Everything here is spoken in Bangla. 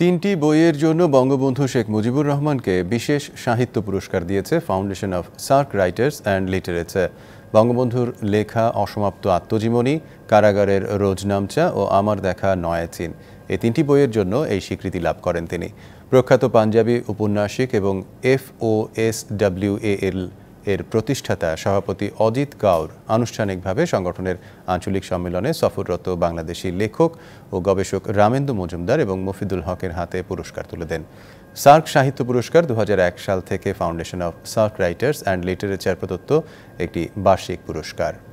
তিনটি বইয়ের জন্য বঙ্গবন্ধু শেখ মুজিবুর রহমানকে বিশেষ সাহিত্য পুরস্কার দিয়েছে foundation of SAARC writers and literature বঙ্গবন্ধুর লেখা অসমাপ্ত আত্মজীবনী কারাগারের রোজনামচা ও আমার দেখা নয়াচিন এই তিনটি বইয়ের জন্য এই স্বীকৃতি লাভ করেন তিনি প্রখ্যাত পাঞ্জাবি উপন্যাসিক এবং F O S W A L এর প্রতিষ্ঠাতা সভাপতি অজিত গাওর আনুষ্ঠানিকভাবে সংগঠনের আঞ্চলিক সম্মেলনে সফররত বাংলাদেশি লেখক ও গবেষক রামেন্দু মজুমদার এবং মফিদুল হকের হাতে পুরস্কার তুলে দেন সার্ক সাহিত্য পুরস্কার দু সাল থেকে foundation of SAARC writers and literature প্রদত্ত একটি বার্ষিক পুরস্কার